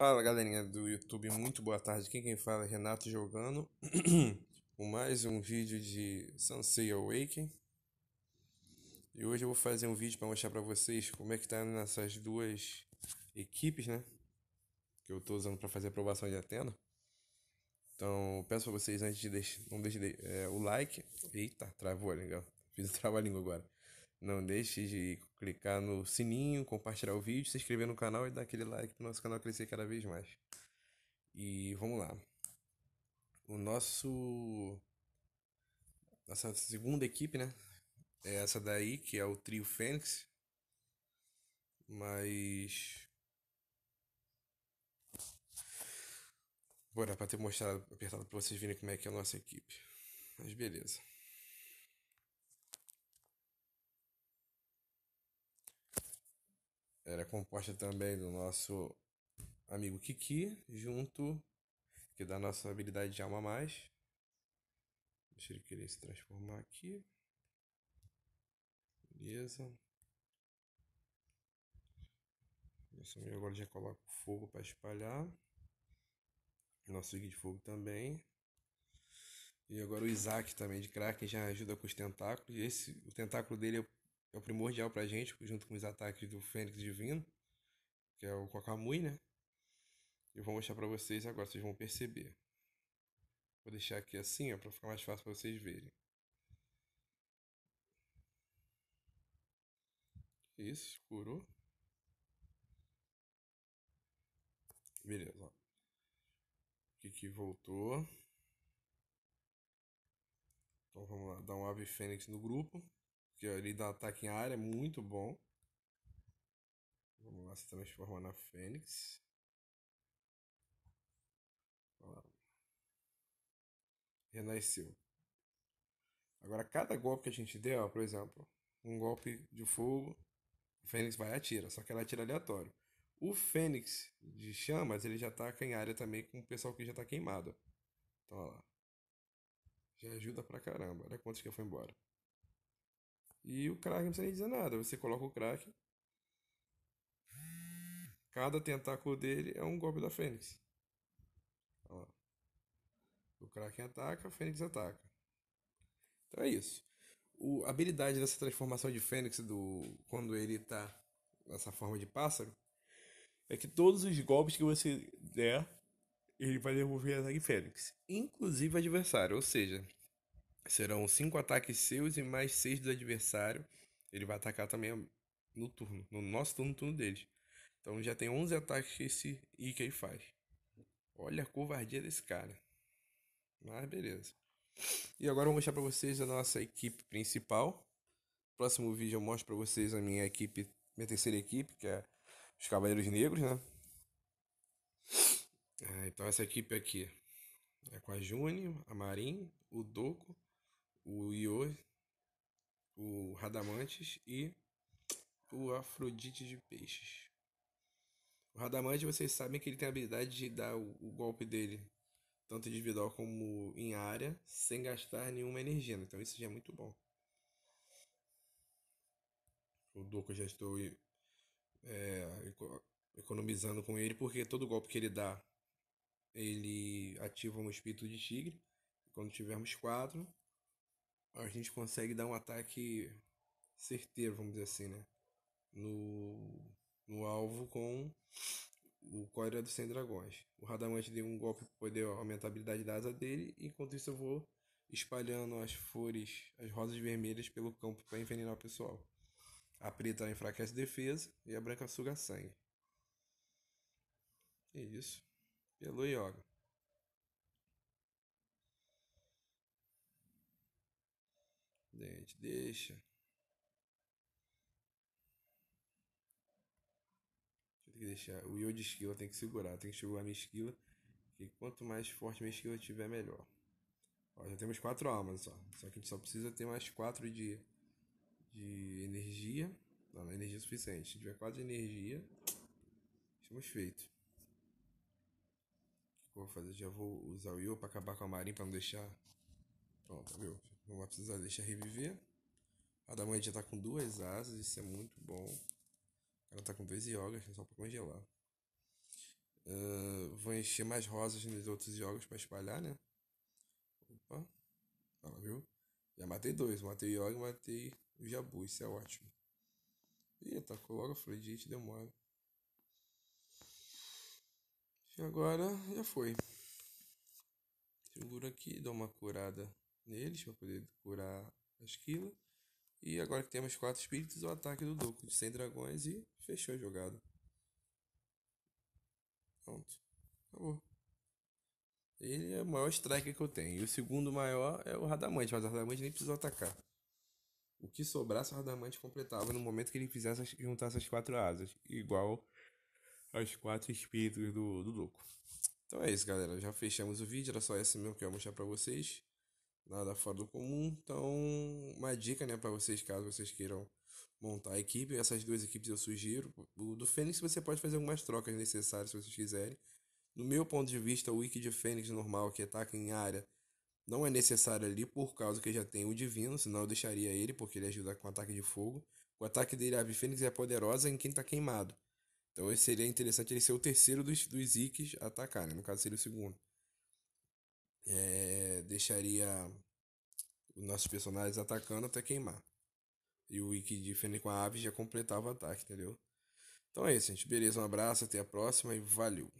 Fala galerinha do YouTube, muito boa tarde. Quem quem fala é Renato jogando com mais um vídeo de Sansei Awakening. E hoje eu vou fazer um vídeo para mostrar para vocês como é que tá nessas duas equipes, né? Que eu tô usando para fazer aprovação de Atena. Então, peço para vocês antes de deixar, não deixe de, é, o like. Eita, travou a língua. Fiz o trabalho língua agora. Não deixe de clicar no sininho, compartilhar o vídeo, se inscrever no canal e dar aquele like para o nosso canal crescer cada vez mais. E vamos lá. O nosso. Nossa segunda equipe, né? É essa daí, que é o Trio Fênix. Mas. Bora, para ter mostrado, apertado para vocês verem como é que é a nossa equipe. Mas beleza. era composta também do nosso amigo Kiki, junto que da nossa habilidade de alma mais. Deixa ele querer se transformar aqui. Beleza. Esse amigo agora já coloca fogo para espalhar. Nosso guia de fogo também. E agora o Isaac também de Kraken já ajuda com os tentáculos. Esse, o tentáculo dele é o é o primordial pra gente, junto com os ataques do Fênix Divino, que é o Quacamui, né? Eu vou mostrar pra vocês agora, vocês vão perceber. Vou deixar aqui assim, ó, pra ficar mais fácil pra vocês verem. Isso, curou. Beleza, ó. que que voltou. Então vamos lá, dar um ave fênix no grupo. Porque ele dá um ataque em área, é muito bom. Vamos lá, se transforma na Fênix. Renasceu. Agora, cada golpe que a gente der, ó, por exemplo, um golpe de fogo, o Fênix vai e atira, só que ela atira aleatório. O Fênix de chamas, ele já ataca em área também com o pessoal que já tá queimado. Então, ó lá. Já ajuda pra caramba. Olha quantos que foi embora. E o crack não precisa nem dizer nada. Você coloca o crack. Cada tentáculo dele é um golpe da fênix. Ó. O Kraken ataca, a fênix ataca. Então é isso. O, a habilidade dessa transformação de fênix do quando ele está nessa forma de pássaro é que todos os golpes que você der, ele vai devolver a fênix, inclusive adversário, ou seja, Serão cinco ataques seus e mais seis do adversário. Ele vai atacar também no turno, no nosso turno, no turno deles. Então já tem 11 ataques que esse Ikei faz. Olha a covardia desse cara. Mas beleza. E agora eu vou mostrar para vocês a nossa equipe principal. Próximo vídeo eu mostro para vocês a minha equipe, minha terceira equipe, que é os Cavaleiros Negros, né? Ah, então essa equipe aqui é com a Juni, a Marin, o Doku o Io, o Radamantes e o Afrodite de Peixes. O Radamante, vocês sabem que ele tem a habilidade de dar o, o golpe dele, tanto individual como em área, sem gastar nenhuma energia. Né? Então isso já é muito bom. O Doku já estou é, economizando com ele, porque todo golpe que ele dá, ele ativa um espírito de tigre. Quando tivermos quatro, a gente consegue dar um ataque certeiro, vamos dizer assim, né? No, no alvo com o Cólera dos 100 Dragões. O Radamante deu um golpe para poder aumentar a habilidade da asa dele, enquanto isso eu vou espalhando as flores, as rosas vermelhas pelo campo para envenenar o pessoal. A preta enfraquece defesa e a branca suga sangue. É isso. Pelo Yoga. deixa. Tem que deixar. O io de esquila tem que segurar. Tem que segurar a minha esquila. Porque quanto mais forte minha esquila tiver, melhor. Ó, já temos quatro almas só. Só que a gente só precisa ter mais quatro de, de energia. Não, não é energia suficiente. Se tiver 4 de energia, estamos feitos. O que eu vou fazer? Já vou usar o io para acabar com a marinha para não deixar. Pronto, viu? Não vai precisar deixar reviver. A da mãe já tá com duas asas, isso é muito bom. Ela tá com dois iogas, né, só pra congelar. Uh, vou encher mais rosas nos outros iogas pra espalhar, né? Opa. Ela tá viu? Já matei dois. Matei o ioga e matei o jabu. Isso é ótimo. Eita, coloca logo Afrodite, demora. E agora já foi. Seguro aqui, dou uma curada neles para poder curar a esquila. E agora que temos quatro espíritos, o ataque do Doku de 100 dragões e fechou a jogada. Pronto. Acabou. Ele é o maior striker que eu tenho. E o segundo maior é o Radamante, mas o Radamante nem precisou atacar. O que sobrasse o Radamante completava no momento que ele fizesse juntar essas quatro asas, igual aos quatro espíritos do, do Duco. Então é isso, galera. Já fechamos o vídeo. Era só esse mesmo que eu ia mostrar pra vocês nada fora do comum. Então, uma dica, né, para vocês, caso vocês queiram montar a equipe, essas duas equipes eu sugiro. O do Fênix você pode fazer algumas trocas necessárias se vocês quiserem. No meu ponto de vista, o wiki de Fênix normal que ataca em área não é necessário ali por causa que já tem o Divino, senão eu deixaria ele, porque ele ajuda com ataque de fogo. O ataque dele, a Fênix, é poderosa em quem está queimado. Então seria interessante ele ser o terceiro dos, dos Ikes a atacar, né? No caso seria o segundo é, deixaria os nossos personagens atacando até queimar. E o Wiki de Fênix com a ave já completava o ataque, entendeu? Então é isso, gente. Beleza, um abraço, até a próxima e valeu!